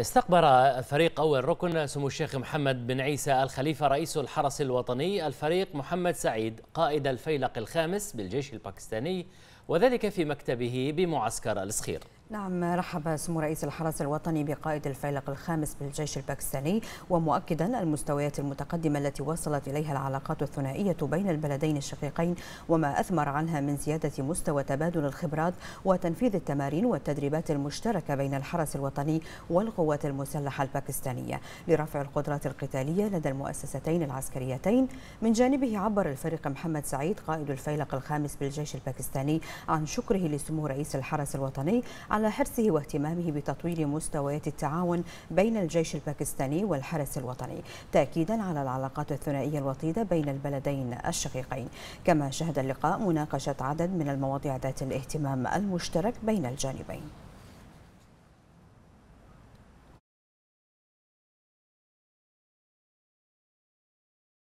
استقبل الفريق أول ركن سمو الشيخ محمد بن عيسى الخليفة رئيس الحرس الوطني الفريق محمد سعيد قائد الفيلق الخامس بالجيش الباكستاني وذلك في مكتبه بمعسكر الصخير نعم رحب سمو رئيس الحرس الوطني بقائد الفيلق الخامس بالجيش الباكستاني ومؤكدا المستويات المتقدمة التي وصلت إليها العلاقات الثنائية بين البلدين الشقيقين وما أثمر عنها من زيادة مستوى تبادل الخبرات وتنفيذ التمارين والتدريبات المشتركة بين الحرس الوطني والقوات المسلحة الباكستانية لرفع القدرات القتالية لدى المؤسستين العسكريتين من جانبه عبر الفريق محمد سعيد قائد الفيلق الخامس بالجيش الباكستاني عن شكره لسمو رئيس الحرس الوطني على على حرصه واهتمامه بتطوير مستويات التعاون بين الجيش الباكستاني والحرس الوطني تأكيدا على العلاقات الثنائية الوطيدة بين البلدين الشقيقين كما شهد اللقاء مناقشة عدد من المواضيع ذات الاهتمام المشترك بين الجانبين